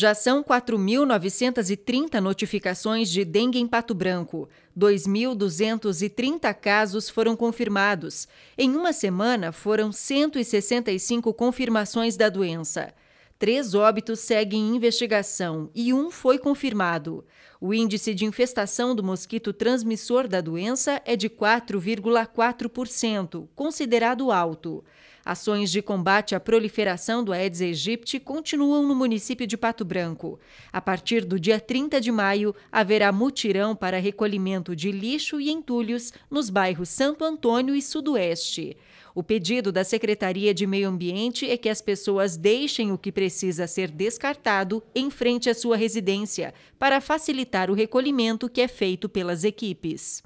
Já são 4.930 notificações de dengue em Pato Branco. 2.230 casos foram confirmados. Em uma semana, foram 165 confirmações da doença. Três óbitos seguem investigação e um foi confirmado. O índice de infestação do mosquito transmissor da doença é de 4,4%, considerado alto. Ações de combate à proliferação do Aedes aegypti continuam no município de Pato Branco. A partir do dia 30 de maio, haverá mutirão para recolhimento de lixo e entulhos nos bairros Santo Antônio e Sudoeste. O pedido da Secretaria de Meio Ambiente é que as pessoas deixem o que precisa ser descartado em frente à sua residência, para facilitar o recolhimento que é feito pelas equipes.